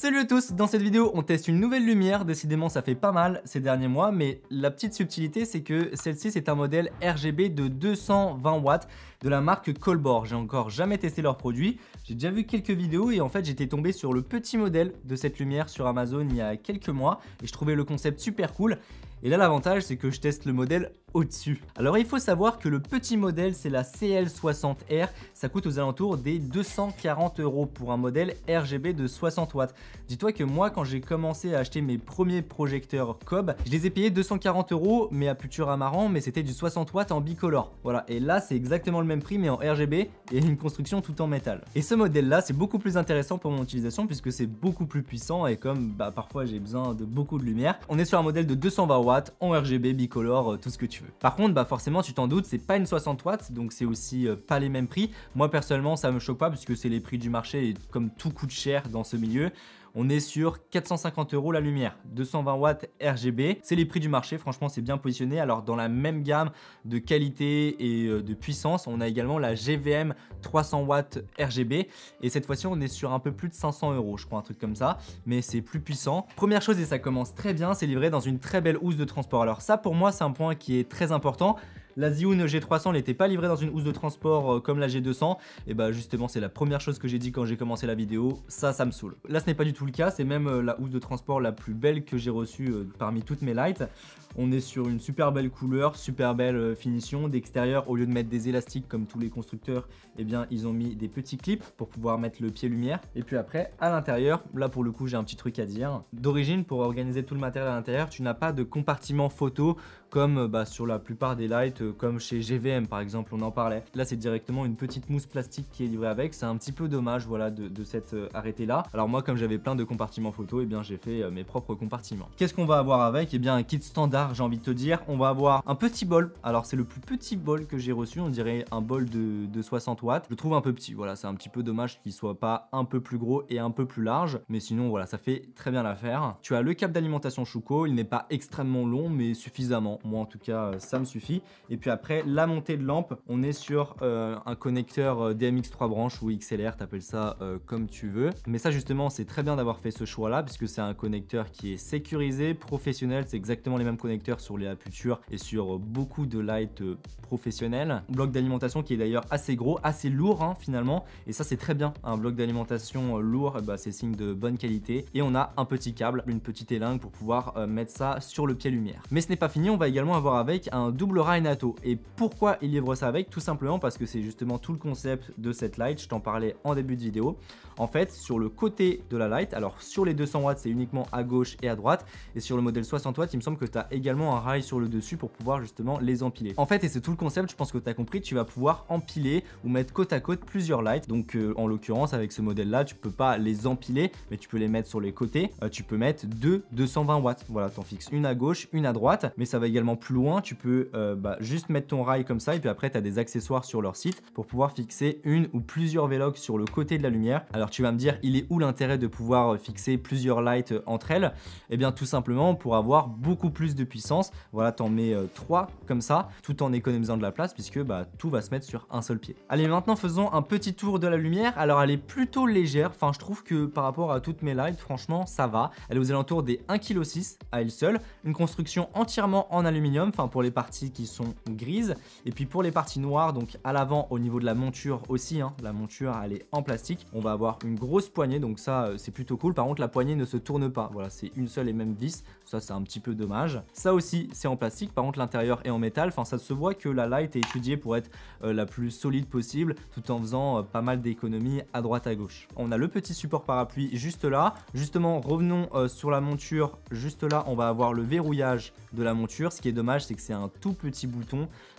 Salut à tous, dans cette vidéo on teste une nouvelle lumière, décidément ça fait pas mal ces derniers mois, mais la petite subtilité c'est que celle-ci c'est un modèle RGB de 220 watts de la marque Colbor, j'ai encore jamais testé leurs produits, j'ai déjà vu quelques vidéos et en fait j'étais tombé sur le petit modèle de cette lumière sur Amazon il y a quelques mois et je trouvais le concept super cool et là, l'avantage, c'est que je teste le modèle au-dessus. Alors, il faut savoir que le petit modèle, c'est la CL60R. Ça coûte aux alentours des 240 euros pour un modèle RGB de 60 watts. Dis-toi que moi, quand j'ai commencé à acheter mes premiers projecteurs COB, je les ai payés 240 euros, mais à puture marrant, mais c'était du 60 watts en bicolore. Voilà, et là, c'est exactement le même prix, mais en RGB et une construction tout en métal. Et ce modèle-là, c'est beaucoup plus intéressant pour mon utilisation puisque c'est beaucoup plus puissant et comme bah, parfois j'ai besoin de beaucoup de lumière, on est sur un modèle de 220 watts en RGB, bicolore, euh, tout ce que tu veux. Par contre, bah forcément, tu t'en doutes, c'est pas une 60 watts, donc c'est aussi euh, pas les mêmes prix. Moi personnellement, ça me choque pas puisque c'est les prix du marché et comme tout coûte cher dans ce milieu, on est sur 450 euros la lumière, 220 watts RGB. C'est les prix du marché, franchement c'est bien positionné. Alors dans la même gamme de qualité et euh, de puissance, on a également la GVM 300 watts RGB. Et cette fois-ci on est sur un peu plus de 500 euros, je crois un truc comme ça, mais c'est plus puissant. Première chose, et ça commence très bien, c'est livré dans une très belle housse de transport. Alors ça pour moi c'est un point qui est très important. La Z1 G300 n'était pas livrée dans une housse de transport euh, comme la G200, et bah justement c'est la première chose que j'ai dit quand j'ai commencé la vidéo, ça, ça me saoule. Là ce n'est pas du tout le cas, c'est même euh, la housse de transport la plus belle que j'ai reçue euh, parmi toutes mes lights. On est sur une super belle couleur, super belle finition. D'extérieur, au lieu de mettre des élastiques comme tous les constructeurs, eh bien ils ont mis des petits clips pour pouvoir mettre le pied lumière. Et puis après, à l'intérieur, là pour le coup j'ai un petit truc à dire. D'origine, pour organiser tout le matériel à l'intérieur, tu n'as pas de compartiment photo comme bah, sur la plupart des lights comme chez GVM par exemple, on en parlait, là c'est directement une petite mousse plastique qui est livrée avec. C'est un petit peu dommage voilà de, cette euh, arrêtée là. Alors moi comme j'avais plein de compartiments photo, eh bien j'ai fait euh, mes propres compartiments. Qu'est-ce qu'on va avoir avec eh bien un kit standard j'ai envie de te dire. On va avoir un petit bol. Alors c'est le plus petit bol que j'ai reçu, on dirait un bol de, 60 watts. Je trouve un peu petit, voilà c'est un petit peu dommage qu'il soit pas un peu plus gros et un peu plus large. Mais sinon voilà ça fait très bien l'affaire. Tu as le câble d'alimentation Shuko, il n'est pas extrêmement long mais suffisamment. Moi en tout cas euh, ça me suffit. Et et puis après, la montée de lampe, on est sur euh, un connecteur euh, DMX 3 branches ou XLR, t'appelles ça euh, comme tu veux. Mais ça justement, c'est très bien d'avoir fait ce choix-là, puisque c'est un connecteur qui est sécurisé, professionnel, c'est exactement les mêmes connecteurs sur les aputures et sur beaucoup de lights professionnels. Bloc d'alimentation qui est d'ailleurs assez gros, assez lourd hein, finalement, et ça c'est très bien. Un bloc d'alimentation lourd, eh ben, c'est signe de bonne qualité. Et on a un petit câble, une petite élingue pour pouvoir mettre ça sur le pied lumière. Mais ce n'est pas fini, on va également avoir avec un double rainato. Et pourquoi il livre ça avec Tout simplement parce que c'est justement tout le concept de cette light, je t'en parlais en début de vidéo. En fait, sur le côté de la light, alors sur les 200 watts, c'est uniquement à gauche et à droite, et sur le modèle 60 watts, il me semble que tu as également un rail sur le dessus pour pouvoir justement les empiler. En fait, et c'est tout le concept, je pense que tu as compris, tu vas pouvoir empiler ou mettre côte à côte plusieurs lights. Donc euh, en l'occurrence, avec ce modèle-là, tu peux pas les empiler, mais tu peux les mettre sur les côtés. Euh, tu peux mettre deux 220 watts. Voilà, t'en fixes une à gauche, une à droite, mais ça va également plus loin. Tu peux euh, bah, juste mettre ton rail comme ça et puis après tu as des accessoires sur leur site pour pouvoir fixer une ou plusieurs Velox sur le côté de la lumière. Alors tu vas me dire il est où l'intérêt de pouvoir euh, fixer plusieurs lights euh, entre elles Eh bien tout simplement pour avoir beaucoup plus de puissance. Voilà t'en mets euh, trois comme ça tout en économisant de la place puisque bah, tout va se mettre sur un seul pied. Allez maintenant faisons un petit tour de la lumière. Alors elle est plutôt légère, enfin je trouve que par rapport à toutes mes lights franchement ça va. Elle est aux alentours des 1,6 kg à elle seule. Une construction entièrement en aluminium, enfin pour les parties qui sont grise. Et puis pour les parties noires, donc à l'avant au niveau de la monture aussi, hein, la monture elle est en plastique, on va avoir une grosse poignée, donc ça euh, c'est plutôt cool. Par contre la poignée ne se tourne pas, voilà c'est une seule et même vis, ça c'est un petit peu dommage. Ça aussi c'est en plastique, par contre l'intérieur est en métal, enfin ça se voit que la light est étudiée pour être euh, la plus solide possible, tout en faisant euh, pas mal d'économies à droite à gauche. On a le petit support parapluie juste là, justement revenons sur la monture, juste là on va avoir le verrouillage de la monture, ce qui est dommage c'est que c'est un tout petit bouton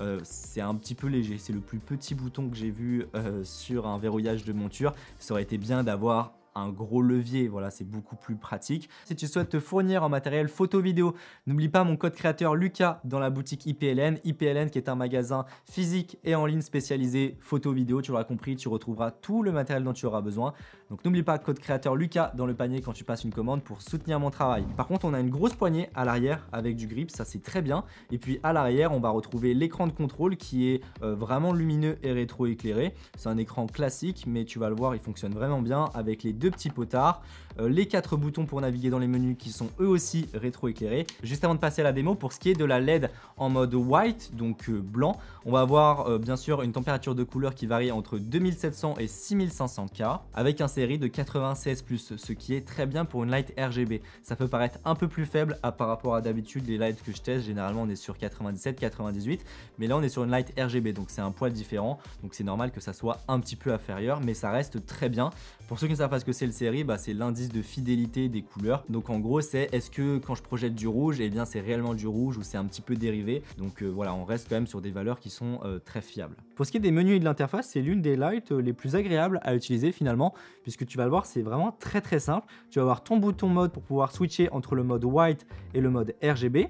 euh, c'est un petit peu léger. C'est le plus petit bouton que j'ai vu euh, sur un verrouillage de monture. Ça aurait été bien d'avoir un gros levier. Voilà, c'est beaucoup plus pratique. Si tu souhaites te fournir en matériel photo vidéo, n'oublie pas mon code créateur Lucas dans la boutique IPLN. IPLN qui est un magasin physique et en ligne spécialisé photo vidéo. Tu l'auras compris, tu retrouveras tout le matériel dont tu auras besoin. Donc n'oublie pas code créateur Lucas dans le panier quand tu passes une commande pour soutenir mon travail. Par contre, on a une grosse poignée à l'arrière avec du grip, ça c'est très bien. Et puis à l'arrière, on va retrouver l'écran de contrôle qui est euh, vraiment lumineux et rétro-éclairé. C'est un écran classique, mais tu vas le voir, il fonctionne vraiment bien avec les deux petits potards, euh, les quatre boutons pour naviguer dans les menus qui sont eux aussi rétroéclairés. Juste avant de passer à la démo, pour ce qui est de la LED en mode white, donc euh, blanc, on va avoir euh, bien sûr une température de couleur qui varie entre 2700 et 6500K, avec un série de 96+, ce qui est très bien pour une light RGB. Ça peut paraître un peu plus faible par rapport à d'habitude les lights que je teste, généralement on est sur 97, 98, mais là on est sur une light RGB, donc c'est un poil différent, donc c'est normal que ça soit un petit peu inférieur, mais ça reste très bien. Pour ceux qui ne savent pas ce que c'est le série bah, C'est l'indice de fidélité des couleurs. Donc en gros, c'est est-ce que quand je projette du rouge, et eh bien c'est réellement du rouge ou c'est un petit peu dérivé. Donc euh, voilà, on reste quand même sur des valeurs qui sont euh, très fiables. Pour ce qui est des menus et de l'interface, c'est l'une des lights euh, les plus agréables à utiliser finalement, puisque tu vas le voir, c'est vraiment très très simple. Tu vas avoir ton bouton mode pour pouvoir switcher entre le mode white et le mode RGB.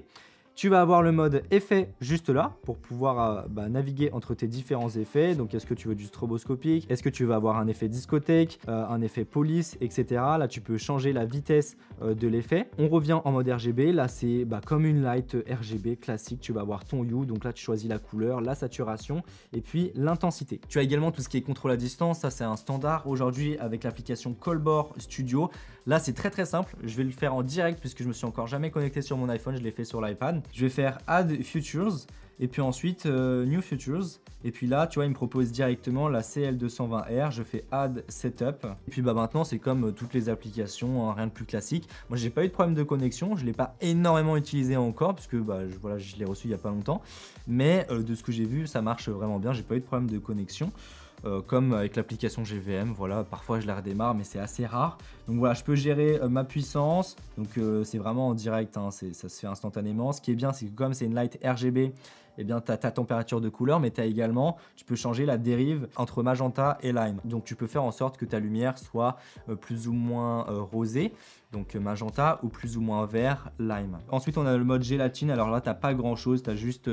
Tu vas avoir le mode effet juste là pour pouvoir euh, bah, naviguer entre tes différents effets. Donc est-ce que tu veux du stroboscopique Est-ce que tu vas avoir un effet discothèque, euh, un effet police, etc. Là tu peux changer la vitesse euh, de l'effet. On revient en mode RGB. Là c'est bah, comme une light RGB classique. Tu vas avoir ton hue. Donc là tu choisis la couleur, la saturation et puis l'intensité. Tu as également tout ce qui est contrôle à distance. Ça c'est un standard aujourd'hui avec l'application Colbor Studio. Là c'est très très simple. Je vais le faire en direct puisque je me suis encore jamais connecté sur mon iPhone. Je l'ai fait sur l'iPad. Je vais faire Add Futures et puis ensuite euh, New Futures. Et puis là, tu vois, il me propose directement la CL220R. Je fais Add Setup. Et puis bah maintenant, c'est comme euh, toutes les applications, hein, rien de plus classique. Moi, j'ai pas eu de problème de connexion. Je l'ai pas énormément utilisé encore parce que bah je, voilà, je l'ai reçu il y a pas longtemps. Mais euh, de ce que j'ai vu, ça marche vraiment bien. J'ai pas eu de problème de connexion. Euh, comme avec l'application GVM, voilà, parfois je la redémarre, mais c'est assez rare. Donc voilà, je peux gérer euh, ma puissance, donc euh, c'est vraiment en direct, hein, ça se fait instantanément. Ce qui est bien, c'est que comme c'est une light RGB, et eh bien, tu as ta température de couleur, mais tu as également, tu peux changer la dérive entre magenta et lime. Donc, tu peux faire en sorte que ta lumière soit euh, plus ou moins euh, rosée, donc euh, magenta, ou plus ou moins vert, lime. Ensuite, on a le mode gélatine. Alors là, tu n'as pas grand-chose, tu as juste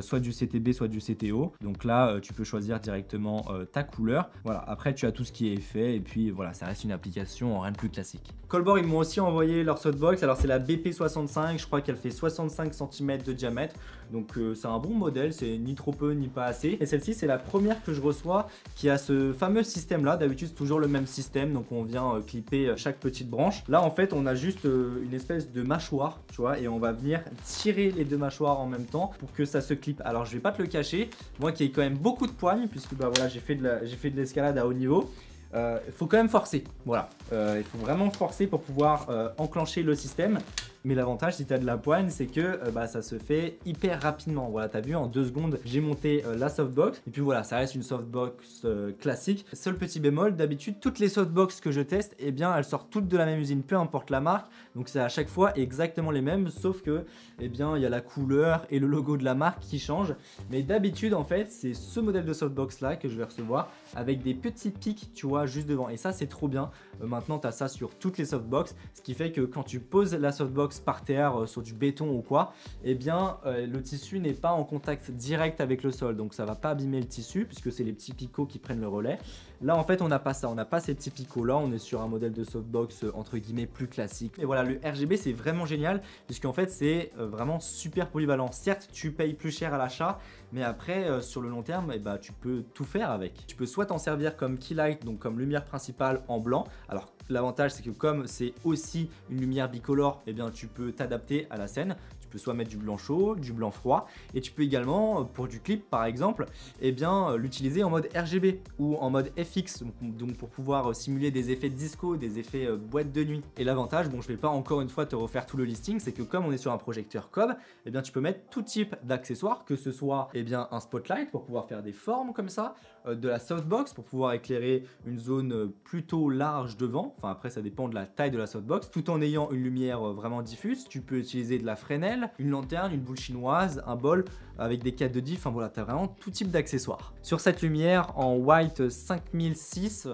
soit du CTB, soit du CTO. Donc là, tu peux choisir directement ta couleur. Voilà, après, tu as tout ce qui est fait et puis voilà, ça reste une application, rien de plus classique. Colbor, ils m'ont aussi envoyé leur softbox. Alors, c'est la BP65, je crois qu'elle fait 65 cm de diamètre, donc c'est un bon modèle, c'est ni trop peu ni pas assez. Et celle-ci, c'est la première que je reçois qui a ce fameux système là. D'habitude, toujours le même système, donc on vient euh, clipper euh, chaque petite branche. Là, en fait, on a juste euh, une espèce de mâchoire, tu vois, et on va venir tirer les deux mâchoires en même temps pour que ça se clip. Alors, je vais pas te le cacher, moi qui ai quand même beaucoup de poignes, puisque bah voilà, j'ai fait de l'escalade à haut niveau. Il faut quand même forcer, voilà. Il faut vraiment forcer pour pouvoir enclencher le système. Mais l'avantage, si tu as de la poigne, c'est que euh, bah, ça se fait hyper rapidement. Voilà, t'as vu, en deux secondes, j'ai monté euh, la softbox. Et puis voilà, ça reste une softbox euh, classique. Seul petit bémol, d'habitude, toutes les softbox que je teste, eh bien, elles sortent toutes de la même usine, peu importe la marque. Donc c'est à chaque fois exactement les mêmes, sauf que, eh bien, il y a la couleur et le logo de la marque qui changent. Mais d'habitude, en fait, c'est ce modèle de softbox là que je vais recevoir avec des petits pics, tu vois, juste devant. Et ça, c'est trop bien. maintenant, tu as ça sur toutes les softbox, ce qui fait que quand tu poses la softbox par terre, euh, sur du béton ou quoi, eh bien euh, le tissu n'est pas en contact direct avec le sol, donc ça va pas abîmer le tissu puisque c'est les petits picots qui prennent le relais. Là, en fait, on n'a pas ça, on n'a pas ces petits picots-là, on est sur un modèle de softbox euh, entre guillemets plus classique. Et voilà, le RGB, c'est vraiment génial, puisqu'en fait, c'est euh, vraiment super polyvalent. Certes, tu payes plus cher à l'achat, mais après, euh, sur le long terme, eh ben, tu peux tout faire avec. Tu peux soit t'en servir comme key light, donc comme lumière principale en blanc. Alors, l'avantage, c'est que comme c'est aussi une lumière bicolore, et eh bien, tu peux t'adapter à la scène. Tu peux soit mettre du blanc chaud, du blanc froid, et tu peux également, euh, pour du clip par exemple, eh bien euh, l'utiliser en mode RGB ou en mode FX, donc, pour pouvoir euh, simuler des effets disco, des effets boîte de nuit. Et l'avantage, bon je vais pas encore une fois te refaire tout le listing, c'est que comme on est sur un projecteur COB, eh bien tu peux mettre tout type d'accessoires, que ce soit eh bien un spotlight pour pouvoir faire des formes comme ça, euh, de la softbox pour pouvoir éclairer une zone euh, plutôt large devant. Enfin après ça dépend de la taille de la softbox. Tout en ayant une lumière euh, vraiment diffuse, tu peux utiliser de la Fresnel, une lanterne, une boule chinoise, un bol avec des cadres de diff. Enfin voilà, tu as vraiment tout type d'accessoires. Sur cette lumière en white 5006,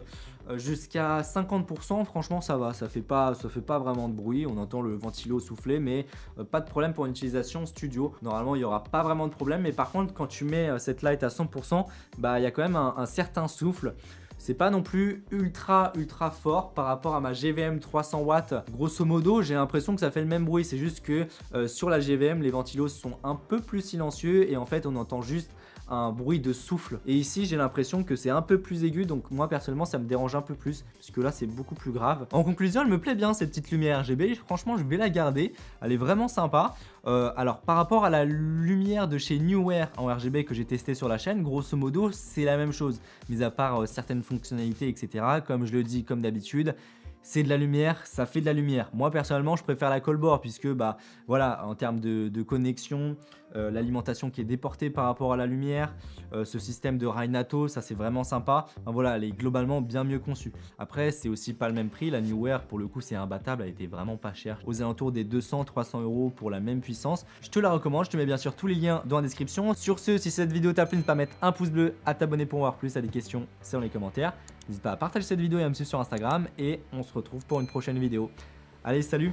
euh, jusqu'à 50%, franchement ça va, ça fait pas, ça fait pas vraiment de bruit, on entend le ventilo souffler, mais euh, pas de problème pour une utilisation studio. Normalement il n'y aura pas vraiment de problème, mais par contre quand tu mets euh, cette light à 100%, bah il y a quand même un, certain souffle. C'est pas non plus ultra ultra fort par rapport à ma GVM 300 watts. Grosso modo, j'ai l'impression que ça fait le même bruit. C'est juste que sur la GVM, les ventilos sont un peu plus silencieux et en fait, on entend juste un bruit de souffle. Et ici, j'ai l'impression que c'est un peu plus aigu, donc moi personnellement, ça me dérange un peu plus, puisque là, c'est beaucoup plus grave. En conclusion, elle me plaît bien cette petite lumière RGB. Franchement, je vais la garder. Elle est vraiment sympa. Euh, alors, par rapport à la lumière de chez Newware en RGB que j'ai testé sur la chaîne, grosso modo, c'est la même chose, mis à part euh, certaines fonctionnalités, etc. Comme je le dis, comme d'habitude, c'est de la lumière, ça fait de la lumière. Moi personnellement, je préfère la Colbor puisque bah voilà, en termes de, connexion, euh, l'alimentation qui est déportée par rapport à la lumière, euh, ce système de Rainato, ça c'est vraiment sympa. voilà, elle est globalement bien mieux conçue. Après, c'est aussi pas le même prix. La New Wear, pour le coup, c'est imbattable, elle était vraiment pas chère. Aux alentours des 200-300 euros pour la même puissance. Je te la recommande, je te mets bien sûr tous les liens dans la description. Sur ce, si cette vidéo t'a plu, ne pas mettre un pouce bleu, à t'abonner pour en voir plus, à des questions, c'est dans les commentaires. N'hésite pas à partager cette vidéo et à me suivre sur Instagram. Et on se retrouve pour une prochaine vidéo. Allez, salut